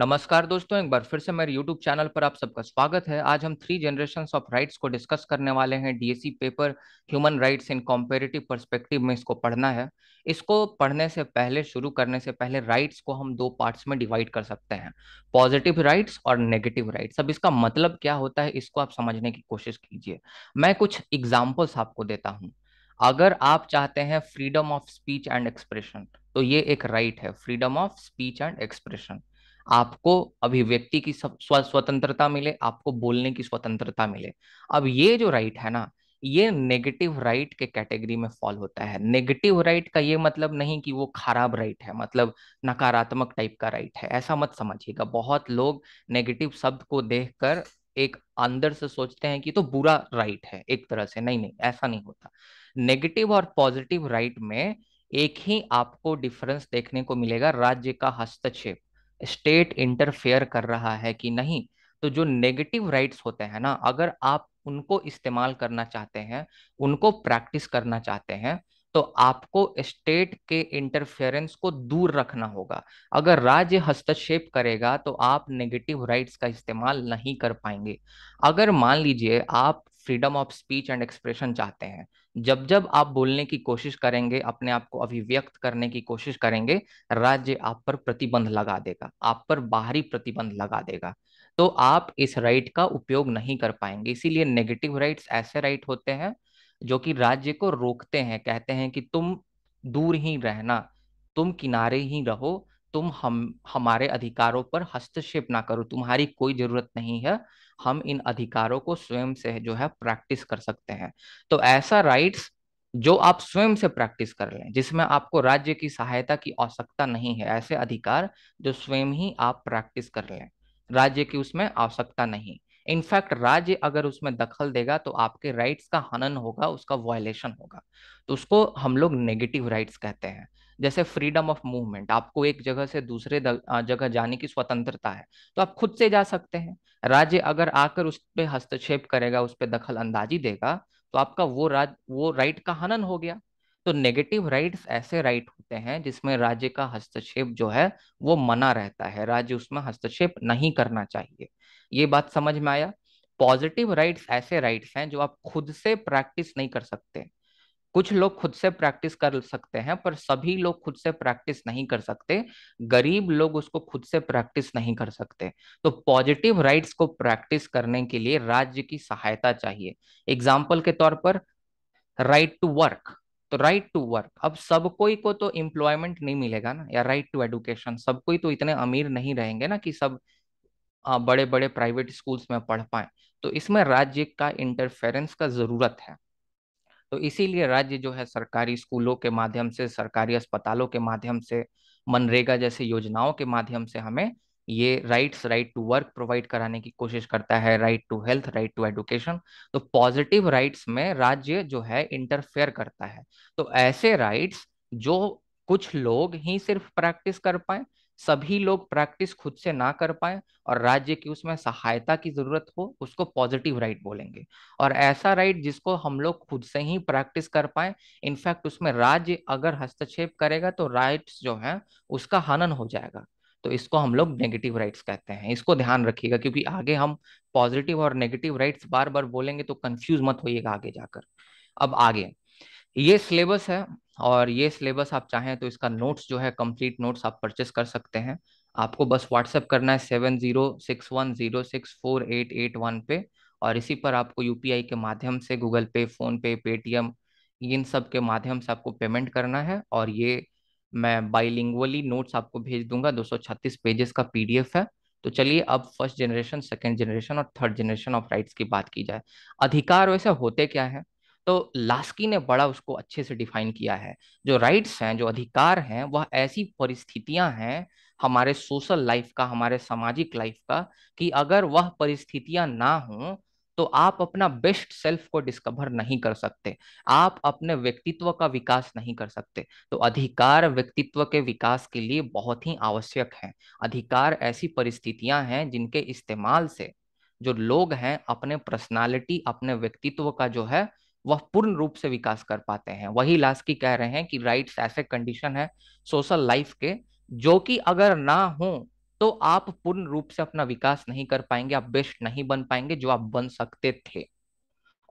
नमस्कार दोस्तों एक बार फिर से मेरे YouTube चैनल पर आप सबका स्वागत है आज हम थ्री जनरेशन ऑफ राइट्स को डिस्कस करने वाले हैं DSC paper human rights in comparative perspective में इसको पढ़ना है इसको पढ़ने से पहले शुरू करने से पहले राइट्स को हम दो पार्ट्स में डिवाइड कर सकते हैं पॉजिटिव राइट्स और नेगेटिव राइट्स अब इसका मतलब क्या होता है इसको आप समझने की कोशिश कीजिए मैं कुछ एग्जाम्पल्स आपको देता हूँ अगर आप चाहते हैं freedom of speech and expression तो ये एक राइट right है freedom of speech and expression आपको अभिव्यक्ति की स्वतंत्रता मिले आपको बोलने की स्वतंत्रता मिले अब ये जो राइट है ना ये नेगेटिव राइट के कैटेगरी में फॉल होता है नेगेटिव राइट का ये मतलब नहीं कि वो खराब राइट है मतलब नकारात्मक टाइप का राइट है ऐसा मत समझिएगा बहुत लोग नेगेटिव शब्द को देखकर एक अंदर से सोचते हैं कि तो बुरा राइट है एक तरह से नहीं नहीं ऐसा नहीं होता नेगेटिव और पॉजिटिव राइट में एक ही आपको डिफरेंस देखने को मिलेगा राज्य का हस्तक्षेप स्टेट इंटरफेयर कर रहा है कि नहीं तो जो नेगेटिव राइट्स होते हैं ना अगर आप उनको इस्तेमाल करना चाहते हैं उनको प्रैक्टिस करना चाहते हैं तो आपको स्टेट के इंटरफेरेंस को दूर रखना होगा अगर राज्य हस्तक्षेप करेगा तो आप नेगेटिव राइट्स का इस्तेमाल नहीं कर पाएंगे अगर मान लीजिए आप freedom of speech and expression चाहते हैं जब जब आप बोलने की कोशिश करेंगे अपने आप को अभिव्यक्त करने की कोशिश करेंगे राज्य आप पर प्रतिबंध लगा देगा आप पर बाहरी प्रतिबंध लगा देगा तो आप इस राइट का उपयोग नहीं कर पाएंगे इसीलिए नेगेटिव राइट्स ऐसे राइट होते हैं जो कि राज्य को रोकते हैं कहते हैं कि तुम दूर ही रहना तुम किनारे ही रहो तुम हम हमारे अधिकारों पर हस्तक्षेप ना करो तुम्हारी कोई जरूरत नहीं है हम इन अधिकारों को स्वयं से जो है प्रैक्टिस कर सकते हैं तो ऐसा राइट्स जो आप स्वयं से प्रैक्टिस कर लें जिसमें आपको राज्य की सहायता की आवश्यकता नहीं है ऐसे अधिकार जो स्वयं ही आप प्रैक्टिस कर लें राज्य की उसमें आवश्यकता नहीं इनफैक्ट राज्य अगर उसमें दखल देगा तो आपके राइट्स का हनन होगा उसका वायलेशन होगा तो उसको हम लोग नेगेटिव राइट्स कहते हैं जैसे फ्रीडम ऑफ मूवमेंट आपको एक जगह से दूसरे जगह जाने की स्वतंत्रता है तो आप खुद से जा सकते हैं राज्य अगर आकर उस पर हस्तक्षेप करेगा उस पर दखल अंदाजी देगा तो आपका वो राज वो राइट का हनन हो गया तो नेगेटिव राइट्स ऐसे राइट होते हैं जिसमें राज्य का हस्तक्षेप जो है वो मना रहता है राज्य उसमें हस्तक्षेप नहीं करना चाहिए ये बात समझ में आया पॉजिटिव राइट्स ऐसे राइट्स हैं जो आप खुद से प्रैक्टिस नहीं कर सकते कुछ लोग खुद से प्रैक्टिस कर सकते हैं पर सभी लोग खुद से प्रैक्टिस नहीं कर सकते गरीब लोग उसको खुद से प्रैक्टिस नहीं कर सकते तो पॉजिटिव राइट्स को प्रैक्टिस करने के लिए राज्य की सहायता चाहिए एग्जाम्पल के तौर पर राइट टू वर्क तो राइट टू वर्क अब सब कोई को तो एम्प्लॉयमेंट नहीं मिलेगा ना या राइट टू एडुकेशन सब कोई तो इतने अमीर नहीं रहेंगे ना कि सब बड़े बड़े प्राइवेट स्कूल्स में पढ़ पाए तो इसमें राज्य का इंटरफेरेंस का जरूरत है तो इसीलिए राज्य जो है सरकारी स्कूलों के माध्यम से सरकारी अस्पतालों के माध्यम से मनरेगा जैसे योजनाओं के माध्यम से हमें ये rights right to work provide कराने की कोशिश करता है right to health right to education तो पॉजिटिव राइट्स में राज्य जो है इंटरफेयर करता है तो ऐसे राइट्स जो कुछ लोग ही सिर्फ प्रैक्टिस कर पाए सभी लोग प्रैक्टिस खुद से ना कर पाए और राज्य की उसमें सहायता की जरूरत हो उसको पॉजिटिव राइट बोलेंगे और ऐसा राइट जिसको हम लोग खुद से ही प्रैक्टिस कर पाए इनफैक्ट उसमें राज्य अगर हस्तक्षेप करेगा तो राइट्स जो है उसका हनन हो जाएगा तो इसको हम लोग नेगेटिव राइट्स कहते हैं इसको ध्यान रखिएगा क्योंकि आगे हम पॉजिटिव और नेगेटिव राइट्स बार बार बोलेंगे तो कंफ्यूज मत होइएगा आगे जाकर अब आगे ये सिलेबस है और ये सिलेबस आप चाहें तो इसका नोट्स जो है कंप्लीट नोट्स आप परचेस कर सकते हैं आपको बस व्हाट्सएप करना है seven zero six one zero six four eight eight one पे और इसी पर आपको यूपीआई के माध्यम से गूगल पे फोन पे पेटीएम इन सब के माध्यम से आपको पेमेंट करना है और ये मैं बाईलिंगली नोट्स आपको भेज दूंगा 236 पेजेस का पीडीएफ है तो चलिए अब फर्स्ट जनरेशन सेकेंड जनरेशन और थर्ड जनरेशन ऑफ राइट्स की बात की जाए अधिकार वैसे होते क्या है तो लास्की ने बड़ा उसको अच्छे से डिफाइन किया है जो राइट्स हैं जो अधिकार हैं वह ऐसी परिस्थितियां हैं हमारे सोशल लाइफ का हमारे सामाजिक लाइफ का कि अगर वह परिस्थितियां ना हों तो आप अपना बेस्ट सेल्फ को डिस्कवर नहीं कर सकते आप अपने व्यक्तित्व का विकास नहीं कर सकते तो अधिकार व्यक्तित्व के विकास के लिए बहुत ही आवश्यक हैं अधिकार ऐसी परिस्थितियां हैं जिनके इस्तेमाल से जो लोग हैं अपने पर्सनालिटी अपने व्यक्तित्व का जो है वह पूर्ण रूप से विकास कर पाते हैं वही लास्की कह रहे हैं कि राइट्स ऐसे कंडीशन है सोशल लाइफ के जो कि अगर ना हो तो आप पूर्ण रूप से अपना विकास नहीं कर पाएंगे आप बेस्ट नहीं बन पाएंगे जो आप बन सकते थे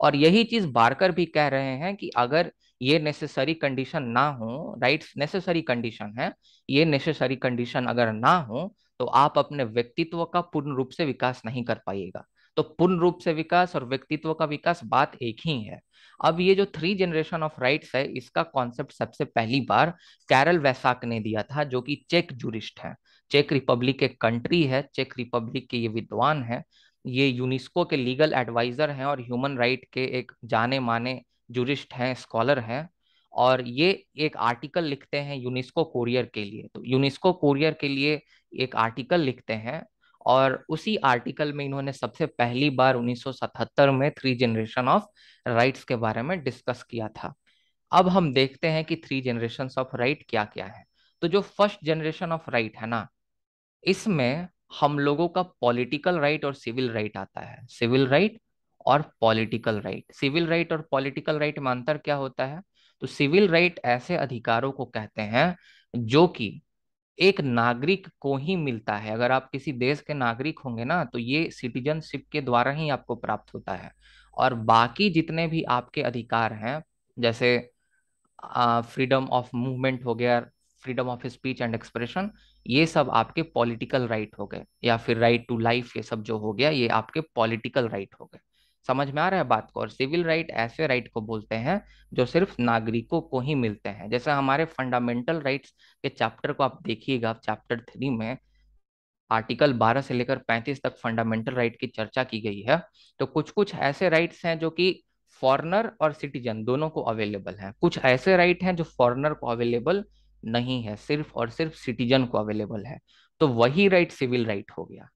और यही चीज बारकर भी कह रहे हैं कि अगर ये नेसेसरी कंडीशन ना हो राइट्स नेसेसरी कंडीशन है ये नेसेसरी कंडीशन अगर ना हो तो आप अपने व्यक्तित्व का पूर्ण रूप से विकास नहीं कर पाइएगा तो पूर्ण रूप से विकास और व्यक्तित्व का विकास बात एक ही है अब ये जो थ्री जनरेशन ऑफ राइट्स है इसका कॉन्सेप्ट सबसे पहली बार कैरल वैसाक ने दिया था जो कि चेक जूरिस्ट है चेक रिपब्लिक एक कंट्री है चेक रिपब्लिक के ये विद्वान है ये यूनेस्को के लीगल एडवाइजर हैं और ह्यूमन राइट के एक जाने माने जूरिस्ट हैं स्कॉलर हैं और ये एक आर्टिकल लिखते हैं यूनेस्को कोरियर के लिए तो यूनेस्को कोरियर के लिए एक आर्टिकल लिखते हैं और उसी आर्टिकल में इन्होंने सबसे पहली बार 1977 में थ्री जनरेशन ऑफ राइट्स के बारे में डिस्कस किया था अब हम देखते हैं कि थ्री जनरेशन ऑफ राइट क्या क्या है तो जो फर्स्ट जनरेशन ऑफ राइट है ना इसमें हम लोगों का पॉलिटिकल राइट और सिविल राइट आता है सिविल राइट और पॉलिटिकल राइट सिविल राइट और पॉलिटिकल राइट में अंतर क्या होता है तो सिविल राइट ऐसे अधिकारों को कहते हैं जो कि एक नागरिक को ही मिलता है अगर आप किसी देश के नागरिक होंगे ना तो ये सिटीजनशिप के द्वारा ही आपको प्राप्त होता है और बाकी जितने भी आपके अधिकार हैं जैसे फ्रीडम ऑफ मूवमेंट हो गया freedom of speech and expression ये सब आपके पॉलिटिकल राइट right हो गए या फिर राइट टू लाइफ ये सब जो हो गया ये आपके पॉलिटिकल राइट right हो गए समझ में आ रहा है बात को और सिविल राइट ऐसे राइट को बोलते हैं जो सिर्फ नागरिकों को ही मिलते हैं जैसे हमारे फंडामेंटल राइट्स के चैप्टर को आप देखिएगा चैप्टर थ्री में आर्टिकल 12 से लेकर 35 तक फंडामेंटल राइट की चर्चा की गई है तो कुछ कुछ ऐसे राइट्स हैं जो कि फॉरनर और सिटीजन दोनों को अवेलेबल हैं कुछ ऐसे राइट हैं जो फॉरनर को अवेलेबल नहीं है सिर्फ और सिर्फ सिटीजन को अवेलेबल है तो वही राइट सिविल राइट हो गया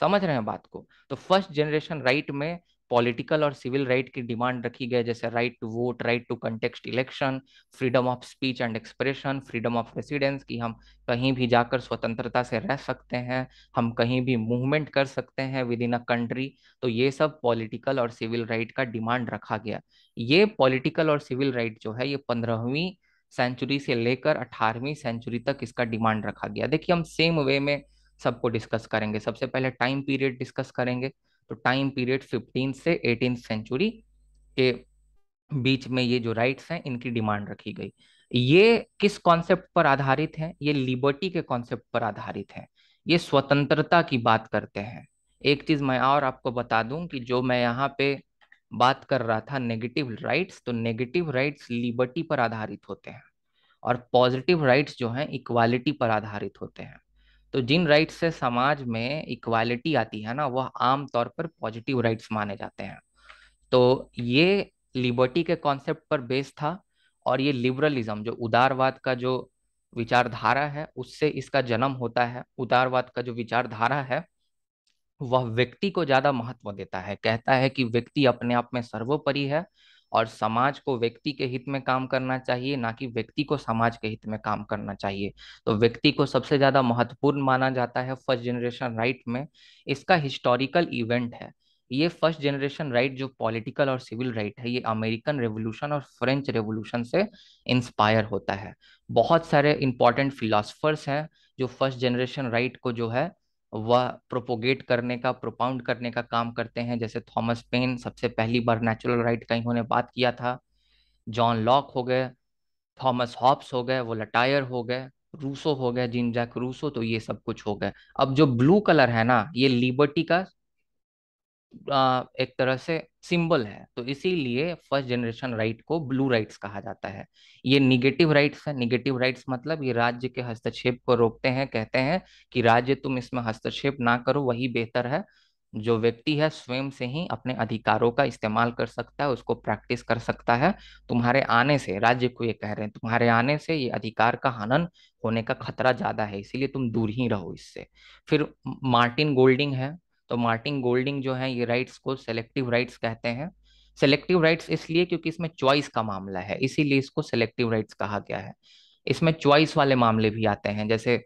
समझ रहे हैं बात को तो फर्स्ट जनरेशन राइट में पॉलिटिकल और सिविल राइट की डिमांड रखी गई जैसे right to vote right to contest election freedom of speech and expression freedom of residence कि हम कहीं भी जाकर स्वतंत्रता से रह सकते हैं हम कहीं भी मूवमेंट कर सकते हैं विद इन अ कंट्री तो ये सब पॉलिटिकल और सिविल राइट का डिमांड रखा गया ये पॉलिटिकल और सिविल राइट जो है ये पंद्रहवीं सेंचुरी से लेकर अठारहवीं सेंचुरी तक इसका डिमांड रखा गया देखिए हम सेम वे में सबको डिस्कस करेंगे सबसे पहले टाइम पीरियड डिस्कस करेंगे तो टाइम पीरियड फिफ्टीन से एटीन सेंचुरी के बीच में ये जो राइट्स हैं इनकी डिमांड रखी गई ये किस कॉन्सेप्ट पर आधारित है ये लिबर्टी के कॉन्सेप्ट पर आधारित है ये स्वतंत्रता की बात करते हैं एक चीज मैं और आपको बता दूं कि जो मैं यहाँ पे बात कर रहा था नेगेटिव राइट्स तो नेगेटिव राइट्स लिबर्टी पर आधारित होते हैं और पॉजिटिव राइट्स जो हैं इक्वालिटी पर आधारित होते हैं तो जिन राइट्स से समाज में इक्वालिटी आती है ना वह आमतौर पर पॉजिटिव राइट्स माने जाते हैं तो ये लिबर्टी के कॉन्सेप्ट पर बेस था और ये लिबरलिज्म जो उदारवाद का जो विचारधारा है उससे इसका जन्म होता है उदारवाद का जो विचारधारा है वह व्यक्ति को ज्यादा महत्व देता है कहता है कि व्यक्ति अपने आप में सर्वोपरि है और समाज को व्यक्ति के हित में काम करना चाहिए ना कि व्यक्ति को समाज के हित में काम करना चाहिए तो व्यक्ति को सबसे ज्यादा महत्वपूर्ण माना जाता है फर्स्ट जनरेशन राइट में इसका हिस्टोरिकल इवेंट है ये फर्स्ट जनरेशन राइट जो पॉलिटिकल और सिविल राइट right है ये अमेरिकन रेवोल्यूशन और फ्रेंच रेवोल्यूशन से इंस्पायर होता है बहुत सारे इंपॉर्टेंट फिलोसफर्स हैं जो फर्स्ट जनरेशन राइट को जो है वह प्रोपोगेट करने का प्रोपाउंड करने का काम करते हैं जैसे थॉमस पेन सबसे पहली बार नेचुरल राइट का इन्होंने बात किया था जॉन लॉक हो गए थॉमस हॉब्स हो गए वो लटायर हो गए रूसो हो गए जिन जैक रूसो तो ये सब कुछ हो गए अब जो ब्लू कलर है ना ये लिबर्टी का आ, एक तरह से सिंबल है तो इसीलिए फर्स्ट जनरेशन राइट को ब्लू राइट्स कहा जाता है ये निगेटिव राइट्स है निगेटिव राइट्स मतलब ये राज्य के हस्तक्षेप को रोकते हैं कहते हैं कि राज्य तुम इसमें हस्तक्षेप ना करो वही बेहतर है जो व्यक्ति है स्वयं से ही अपने अधिकारों का इस्तेमाल कर सकता है उसको प्रैक्टिस कर सकता है तुम्हारे आने से राज्य को ये कह रहे हैं तुम्हारे आने से ये अधिकार का हनन होने का खतरा ज्यादा है इसीलिए तुम दूर ही रहो इससे फिर मार्टिन गोल्डिंग है तो मार्टिन गोल्डिंग जो है ये राइट्स को सेलेक्टिव राइट्स कहते हैं सेलेक्टिव राइट्स इसलिए क्योंकि इसमें चॉइस का मामला है इसीलिए इसको सेलेक्टिव राइट्स कहा गया है इसमें चॉइस वाले मामले भी आते हैं जैसे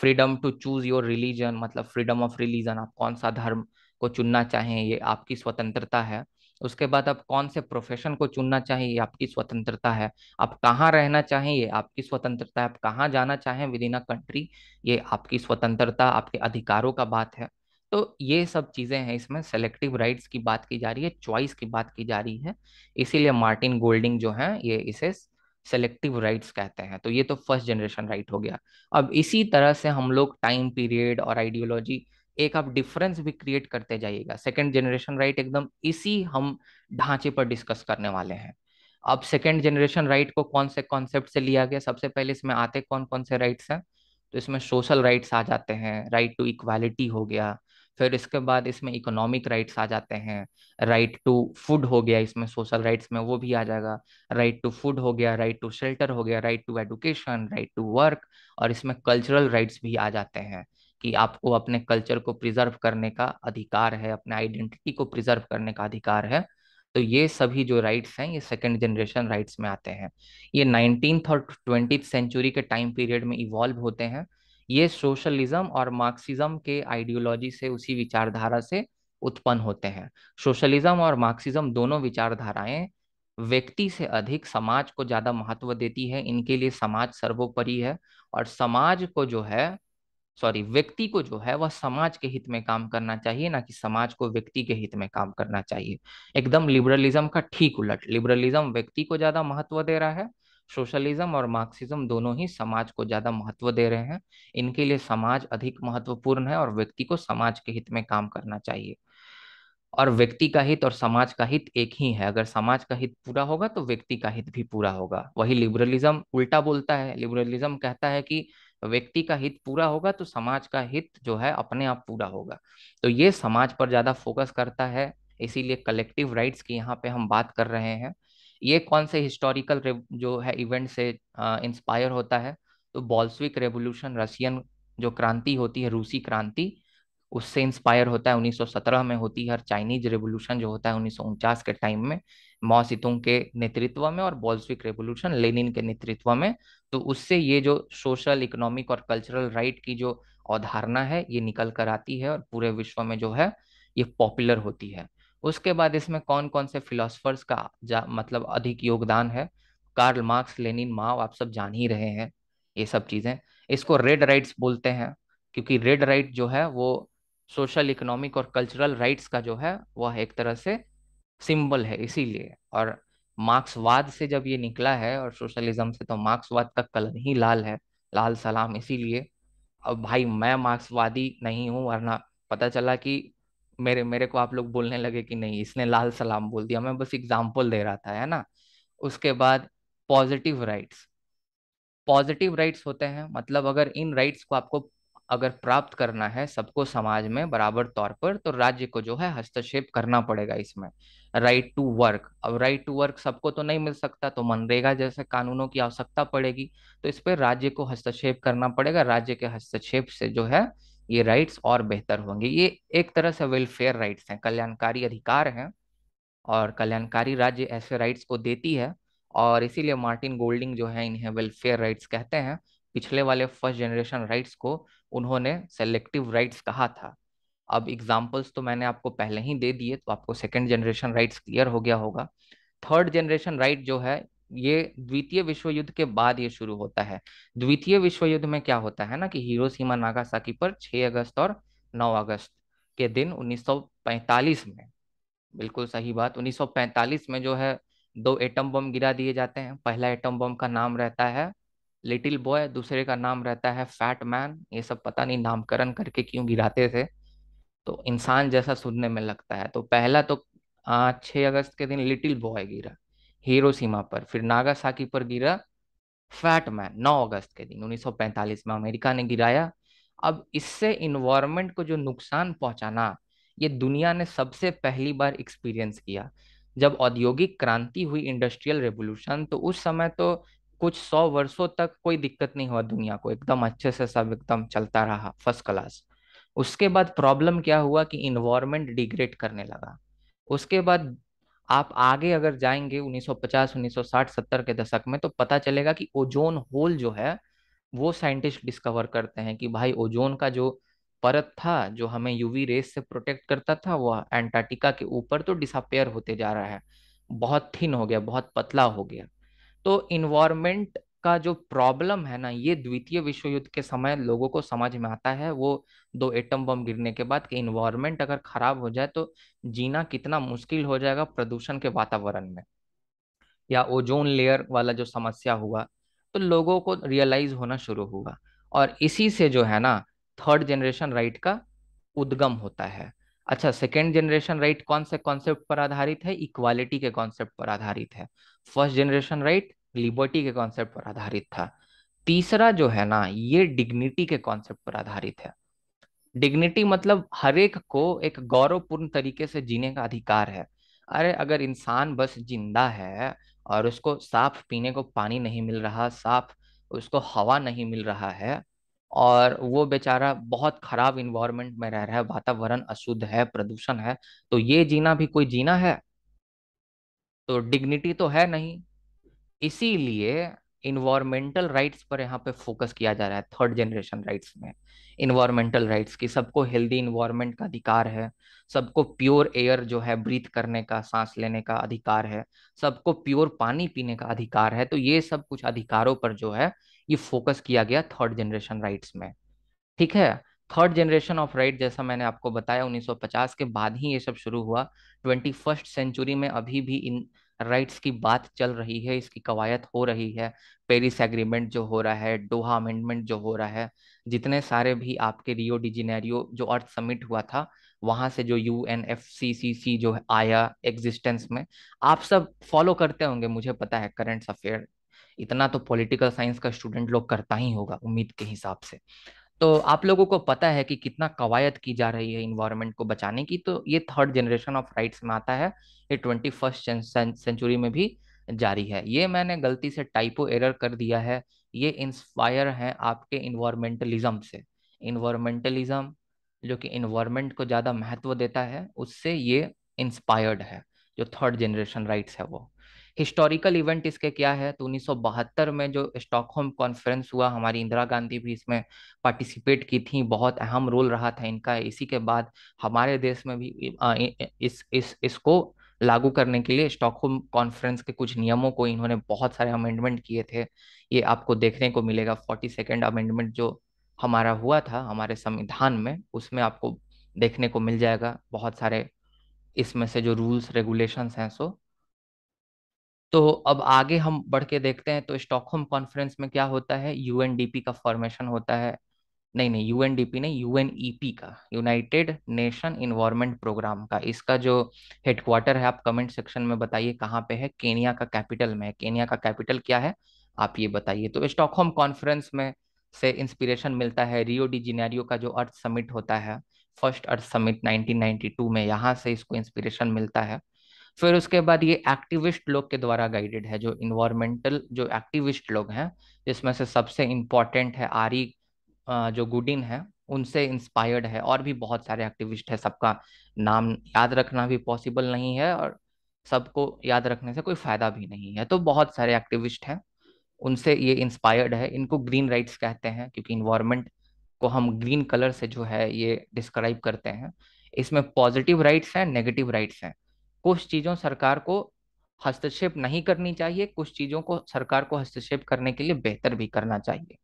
freedom to choose your religion मतलब फ्रीडम ऑफ रिलीजन आप कौन सा धर्म को चुनना चाहें ये आपकी स्वतंत्रता है उसके बाद आप कौन से प्रोफेशन को चुनना चाहें ये आपकी स्वतंत्रता है आप कहाँ रहना चाहें ये आपकी स्वतंत्रता है आप कहाँ जाना चाहें विद इन अ कंट्री ये आपकी स्वतंत्रता आपके अधिकारों का बात है तो ये सब चीज़ें हैं इसमें सेलेक्टिव राइट्स की बात की जा रही है चॉइस की बात की जा रही है इसीलिए मार्टिन गोल्डिंग जो है ये इसे सेलेक्टिव राइट्स कहते हैं तो ये तो फर्स्ट जनरेशन राइट हो गया अब इसी तरह से हम लोग टाइम पीरियड और आइडियोलॉजी एक आप डिफरेंस भी क्रिएट करते जाइएगा सेकेंड जनरेशन राइट एकदम इसी हम ढांचे पर डिस्कस करने वाले हैं अब सेकेंड जनरेशन राइट को कौन से कॉन्सेप्ट से लिया गया सबसे पहले इसमें आते कौन कौन से राइट्स हैं तो इसमें सोशल राइट्स आ जाते हैं राइट टू इक्वालिटी हो गया फिर इसके बाद इसमें इकोनॉमिक राइट्स आ जाते हैं राइट टू फूड हो गया इसमें सोशल राइट्स में वो भी आ जाएगा राइट टू फूड हो गया राइट टू शेल्टर हो गया right to education right to work और इसमें कल्चरल राइट्स भी आ जाते हैं कि आपको अपने कल्चर को प्रिजर्व करने का अधिकार है अपने आइडेंटिटी को प्रिजर्व करने का अधिकार है तो ये सभी जो राइट्स हैं ये सेकेंड जनरेशन राइट्स में आते हैं ये नाइनटीन और ट्वेंटी सेंचुरी के टाइम पीरियड में इवॉल्व होते हैं ये सोशलिज्म और मार्क्सिज्म के आइडियोलॉजी से उसी विचारधारा से उत्पन्न होते हैं सोशलिज्म और मार्क्सिज्म दोनों विचारधाराएं व्यक्ति से अधिक समाज को ज्यादा महत्व देती है इनके लिए समाज सर्वोपरि है और समाज को जो है सॉरी व्यक्ति को जो है वह समाज के हित में काम करना चाहिए ना कि समाज को व्यक्ति के हित में काम करना चाहिए एकदम लिबरलिज्म का ठीक उलट लिबरलिज्म व्यक्ति को ज्यादा महत्व दे रहा है सोशलिज्म और मार्क्सिज्म दोनों ही समाज को ज्यादा महत्व दे रहे हैं इनके लिए समाज अधिक महत्वपूर्ण है और व्यक्ति को समाज के हित में काम करना चाहिए और व्यक्ति का हित और समाज का हित एक ही है अगर समाज का हित पूरा होगा तो व्यक्ति का हित भी पूरा होगा वही लिबरलिज्म उल्टा बोलता है लिबरलिज्म कहता है कि व्यक्ति का हित पूरा होगा तो समाज का हित जो है अपने आप पूरा होगा तो ये समाज पर ज्यादा फोकस करता है इसीलिए कलेक्टिव राइट्स की यहाँ पे हम बात कर रहे हैं ये कौन से हिस्टोरिकल जो है इवेंट से इंस्पायर होता है तो बॉल्सविक रेवोल्यूशन रशियन जो क्रांति होती है रूसी क्रांति उससे इंस्पायर होता है 1917 में होती है और चाइनीज रेवोल्यूशन जो होता है उन्नीस के टाइम में मao के नेतृत्व में और बॉल्सविक रेवोल्यूशन लेनिन के नेतृत्व में तो उससे ये जो सोशल इकोनॉमिक और कल्चरल राइट की जो अवधारणा है ये निकल कर आती है और पूरे विश्व में जो है ये पॉपुलर होती है उसके बाद इसमें कौन कौन से फिलोसफर्स का जा, मतलब अधिक योगदान है कार्ल मार्क्स लेनिन माओ आप सब जान ही रहे हैं ये सब चीज़ें इसको रेड राइट्स बोलते हैं क्योंकि रेड राइट जो है वो सोशल इकोनॉमिक और कल्चरल राइट्स का जो है वह एक तरह से सिंबल है इसीलिए और मार्क्सवाद से जब ये निकला है और सोशलिज्म से तो मार्क्सवाद का कलर ही लाल है लाल सलाम इसीलिए अब भाई मैं मार्क्सवादी नहीं हूँ वरना पता चला कि मेरे मेरे को आप लोग बोलने लगे कि नहीं इसने लाल सलाम बोल दिया मैं बस एग्जाम्पल दे रहा था है ना उसके बाद पॉजिटिव राइट्स पॉजिटिव राइट्स होते हैं मतलब अगर इन राइट्स को आपको अगर प्राप्त करना है सबको समाज में बराबर तौर पर तो राज्य को जो है हस्तक्षेप करना पड़ेगा इसमें राइट टू वर्क अब राइट टू वर्क सबको तो नहीं मिल सकता तो मनरेगा जैसे कानूनों की आवश्यकता पड़ेगी तो इस पर राज्य को हस्तक्षेप करना पड़ेगा राज्य के हस्तक्षेप से जो है ये राइट्स और बेहतर होंगे ये एक तरह से वेलफेयर राइट्स हैं कल्याणकारी अधिकार हैं और कल्याणकारी राज्य ऐसे राइट्स को देती है और इसीलिए मार्टिन गोल्डिंग जो है इन्हें वेलफेयर राइट्स कहते हैं पिछले वाले फर्स्ट जनरेशन राइट्स को उन्होंने सेलेक्टिव राइट्स कहा था अब एग्जाम्पल्स तो मैंने आपको पहले ही दे दिए तो आपको सेकेंड जनरेशन राइट्स क्लियर हो गया होगा थर्ड जनरेशन राइट जो है ये द्वितीय विश्व युद्ध के बाद ये शुरू होता है द्वितीय विश्व युद्ध में क्या होता है ना कि हीरो सीमा नागासाकी पर 6 अगस्त और 9 अगस्त के दिन 1945 में बिल्कुल सही बात 1945 में जो है दो एटम बम गिरा दिए जाते हैं पहला एटम बम का नाम रहता है लिटिल बॉय दूसरे का नाम रहता है फैट मैन ये सब पता नहीं नामकरण करके क्यों गिराते थे तो इंसान जैसा सुनने में लगता है तो पहला तो हाँ, छः अगस्त के दिन लिटिल बॉय गिरा हिरोशिमा पर फिर नागासाकी पर गिरा फैट मैन नौ अगस्त के दिन 1945 में अमेरिका ने गिराया अब इससे इन्वायरमेंट को जो नुकसान पहुंचाना ये दुनिया ने सबसे पहली बार एक्सपीरियंस किया जब औद्योगिक क्रांति हुई इंडस्ट्रियल रेवोल्यूशन तो उस समय तो कुछ सौ वर्षों तक कोई दिक्कत नहीं हुआ दुनिया को एकदम अच्छे से सब एकदम चलता रहा फर्स्ट क्लास उसके बाद प्रॉब्लम क्या हुआ कि इन्वायरमेंट डिग्रेड करने लगा उसके बाद आप आगे अगर जाएंगे 1950, 1960, 70 के दशक में तो पता चलेगा कि ओजोन होल जो है वो साइंटिस्ट डिस्कवर करते हैं कि भाई ओजोन का जो परत था जो हमें यूवी रेस से प्रोटेक्ट करता था वह एंटार्क्टिका के ऊपर तो डिसअपेयर होते जा रहा है बहुत थिन हो गया बहुत पतला हो गया तो इन्वायरमेंट का जो प्रॉब्लम है ना ये द्वितीय विश्व युद्ध के समय लोगों को समझ में आता है वो दो एटम बम गिरने के बाद कि इन्वायरमेंट अगर खराब हो जाए तो जीना कितना मुश्किल हो जाएगा प्रदूषण के वातावरण में या ओजोन लेयर वाला जो समस्या हुआ तो लोगों को रियलाइज होना शुरू हुआ और इसी से जो है ना थर्ड जनरेशन राइट का उद्गम होता है अच्छा सेकेंड जनरेशन राइट कौन से कॉन्सेप्ट पर आधारित है इक्वालिटी के कॉन्सेप्ट पर आधारित है फर्स्ट जनरेशन राइट लिबर्टी के कॉन्सेप्ट पर आधारित था तीसरा जो है ना ये डिग्निटी के कॉन्सेप्ट पर आधारित है डिग्निटी मतलब हर एक को एक गौरवपूर्ण तरीके से जीने का अधिकार है अरे अगर इंसान बस जिंदा है और उसको साफ पीने को पानी नहीं मिल रहा साफ उसको हवा नहीं मिल रहा है और वो बेचारा बहुत खराब इन्वायरमेंट में रह रहा है वातावरण अशुद्ध है प्रदूषण है तो ये जीना भी कोई जीना है तो डिग्निटी तो है नहीं इसीलिए इन्वायरमेंटल राइट्स पर यहाँ पे फोकस किया जा रहा है थर्ड जनरेशन राइट्स में इन्वायरमेंटल राइट्स की सबको हेल्दी इन्वायरमेंट का अधिकार है सबको प्योर एयर जो है ब्रीथ करने का सांस लेने का अधिकार है सबको प्योर पानी पीने का अधिकार है तो ये सब कुछ अधिकारों पर जो है ये फोकस किया गया थर्ड जनरेशन राइट्स में ठीक है थर्ड जनरेशन ऑफ राइट जैसा मैंने आपको बताया 1950 के बाद ही ये सब शुरू हुआ ट्वेंटी फर्स्ट सेंचुरी में अभी भी इन राइट्स की बात चल रही है इसकी कवायद हो रही है पेरिस एग्रीमेंट जो हो रहा है डोहा अमेंडमेंट जो हो रहा है जितने सारे भी आपके रियो डिजिनेरियो जो अर्थ समिट हुआ था वहां से जो U N F C C C जो आया एग्जिस्टेंस में आप सब फॉलो करते होंगे मुझे पता है करंट अफेयर इतना तो पॉलिटिकल साइंस का स्टूडेंट लोग करता ही होगा उम्मीद के हिसाब से तो आप लोगों को पता है कि कितना कवायद की जा रही है इन्वायरमेंट को बचाने की तो ये थर्ड जनरेशन ऑफ राइट्स में आता है ये ट्वेंटी फर्स्ट सेंचुरी में भी जारी है ये मैंने गलती से टाइपो एरर कर दिया है ये इंस्पायर है आपके इन्वायरमेंटलिज्म से इन्वायरमेंटलिज्म जो कि इन्वायरमेंट को ज़्यादा महत्व देता है उससे ये इंस्पायर्ड है जो थर्ड जनरेशन राइट्स है वो हिस्टोरिकल इवेंट इसके क्या है तो उन्नीस में जो स्टॉकहोम कॉन्फ्रेंस हुआ हमारी इंदिरा गांधी भी इसमें पार्टिसिपेट की थी बहुत अहम रोल रहा था इनका इसी के बाद हमारे देश में भी आ, इस इस इसको लागू करने के लिए स्टॉकहोम कॉन्फ्रेंस के कुछ नियमों को इन्होंने बहुत सारे अमेंडमेंट किए थे ये आपको देखने को मिलेगा फोर्टी सेकेंड अमेंडमेंट जो हमारा हुआ था हमारे संविधान में उसमें आपको देखने को मिल जाएगा बहुत सारे इसमें से जो रूल्स रेगुलेशंस हैं सो तो अब आगे हम बढ़ के देखते हैं तो स्टॉकहोम कॉन्फ्रेंस में क्या होता है यूएनडीपी का फॉर्मेशन होता है नहीं नहीं यूएनडीपी नहीं यूएनईपी का यूनाइटेड नेशन इन्वायरमेंट प्रोग्राम का इसका जो हेडक्वार्टर है आप कमेंट सेक्शन में बताइए कहाँ पे है केनिया का कैपिटल में केनिया का कैपिटल क्या है आप ये बताइए तो स्टॉकहोम कॉन्फ्रेंस में से इंस्पिरेशन मिलता है रियो डी जिनेरियो का जो अर्थ समिट होता है फर्स्ट अर्थ समिट 1992 में यहाँ से इसको इंस्पिरेशन मिलता है फिर उसके बाद ये एक्टिविस्ट लोग के द्वारा गाइडेड है जो इन्वायरमेंटल जो एक्टिविस्ट लोग हैं जिसमें से सबसे इम्पोर्टेंट है आरी जो गुडिन है उनसे इंस्पायर्ड है और भी बहुत सारे एक्टिविस्ट है सबका नाम याद रखना भी पॉसिबल नहीं है और सबको याद रखने से कोई फायदा भी नहीं है तो बहुत सारे एक्टिविस्ट हैं उनसे ये इंस्पायर्ड है इनको ग्रीन राइट्स कहते हैं क्योंकि इन्वायरमेंट को हम ग्रीन कलर से जो है ये डिस्क्राइब करते हैं इसमें पॉजिटिव राइट्स हैं नेगेटिव राइट्स हैं कुछ चीज़ों सरकार को हस्तक्षेप नहीं करनी चाहिए कुछ चीज़ों को सरकार को हस्तक्षेप करने के लिए बेहतर भी करना चाहिए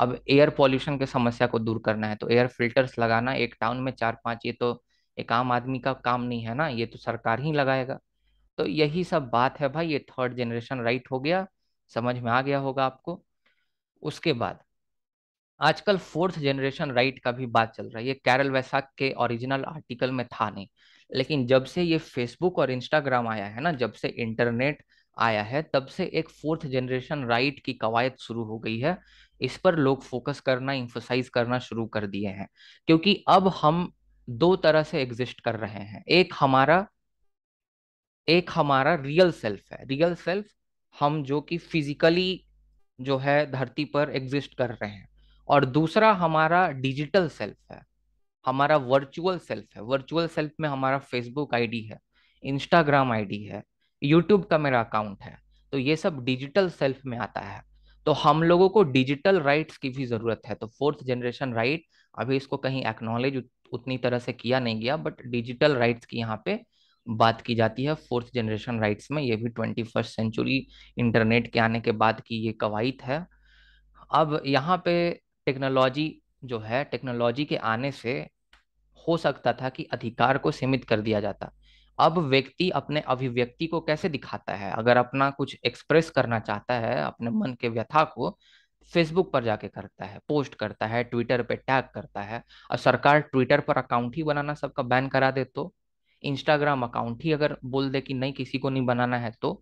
अब एयर पॉल्यूशन की समस्या को दूर करना है तो एयर फिल्टर्स लगाना एक टाउन में चार पांच ये तो एक आम आदमी का काम नहीं है ना ये तो सरकार ही लगाएगा तो यही सब बात है भाई ये थर्ड जनरेशन राइट हो गया समझ में आ गया होगा आपको उसके बाद आजकल फोर्थ जनरेशन राइट का भी बात चल रहा है ये कैरल वैसाख के ओरिजिनल आर्टिकल में था नहीं लेकिन जब से ये फेसबुक और इंस्टाग्राम आया है ना जब से इंटरनेट आया है तब से एक फोर्थ जनरेशन राइट की कवायद शुरू हो गई है इस पर लोग फोकस करना इंफोसाइज करना शुरू कर दिए हैं क्योंकि अब हम दो तरह से एग्जिस्ट कर रहे हैं एक हमारा एक हमारा रियल सेल्फ है रियल सेल्फ हम जो कि फिजिकली जो है धरती पर एग्जिस्ट कर रहे हैं और दूसरा हमारा डिजिटल सेल्फ है हमारा वर्चुअल सेल्फ है वर्चुअल सेल्फ में हमारा फेसबुक आईडी है इंस्टाग्राम आईडी है यूट्यूब का मेरा अकाउंट है तो ये सब डिजिटल सेल्फ में आता है तो हम लोगों को डिजिटल राइट्स की भी जरूरत है तो फोर्थ जनरेशन राइट अभी इसको कहीं एक्नॉलेज उतनी तरह से किया नहीं गया बट डिजिटल राइट्स की यहाँ पे बात की जाती है फोर्थ जनरेशन राइट्स में ये भी ट्वेंटी फर्स्ट सेंचुरी इंटरनेट के आने के बाद की ये कवायद है अब यहाँ पे टेक्नोलॉजी जो है टेक्नोलॉजी के आने से हो सकता था कि अधिकार को सीमित कर दिया जाता अब व्यक्ति अपने अभिव्यक्ति को कैसे दिखाता है अगर अपना कुछ एक्सप्रेस करना चाहता है अपने मन के व्यथा को फेसबुक पर जाके करता है पोस्ट करता है ट्विटर पे टैग करता है और सरकार ट्विटर पर अकाउंट ही बनाना सबका बैन करा दे तो इंस्टाग्राम अकाउंट ही अगर बोल दे कि नहीं किसी को नहीं बनाना है तो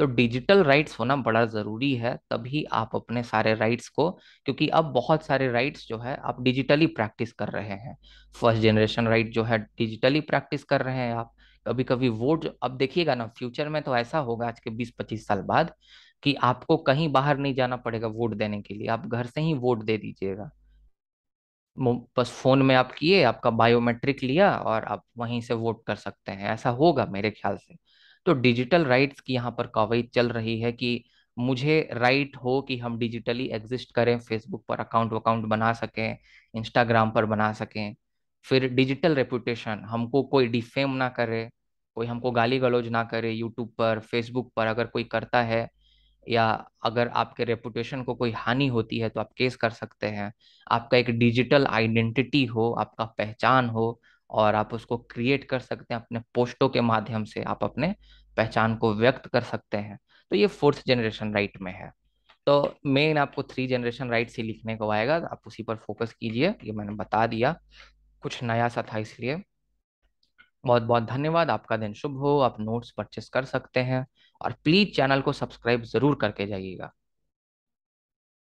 तो डिजिटल राइट्स होना बड़ा ज़रूरी है तभी आप अपने सारे राइट्स को क्योंकि अब बहुत सारे राइट्स जो है आप डिजिटली प्रैक्टिस कर रहे हैं फर्स्ट जनरेशन राइट जो है डिजिटली प्रैक्टिस कर रहे हैं आप कभी कभी वोट अब देखिएगा ना फ्यूचर में तो ऐसा होगा आज के 20-25 साल बाद कि आपको कहीं बाहर नहीं जाना पड़ेगा वोट देने के लिए आप घर से ही वोट दे दीजिएगा बस फोन में आप किए आपका बायोमेट्रिक लिया और आप वहीं से वोट कर सकते हैं ऐसा होगा मेरे ख्याल से तो डिजिटल राइट्स की यहाँ पर कवायद चल रही है कि मुझे राइट हो कि हम डिजिटली एग्जिस्ट करें फेसबुक पर अकाउंट वकाउंट बना सकें इंस्टाग्राम पर बना सकें फिर डिजिटल रेपुटेशन हमको कोई डिफेम ना करे कोई हमको गाली गलौज ना करे यूट्यूब पर फेसबुक पर अगर कोई करता है या अगर आपके रेपुटेशन को कोई हानि होती है तो आप केस कर सकते हैं आपका एक डिजिटल आइडेंटिटी हो आपका पहचान हो और आप उसको क्रिएट कर सकते हैं अपने पोस्टों के माध्यम से आप अपने पहचान को व्यक्त कर सकते हैं तो ये फोर्थ जनरेशन राइट में है तो मेन आपको थ्री जनरेशन राइट से लिखने को आएगा आप उसी पर फोकस कीजिए ये मैंने बता दिया कुछ नया सा था इसलिए बहुत बहुत धन्यवाद आपका दिन शुभ हो आप नोट्स परचेस कर सकते हैं और प्लीज चैनल को सब्सक्राइब जरूर करके जाइएगा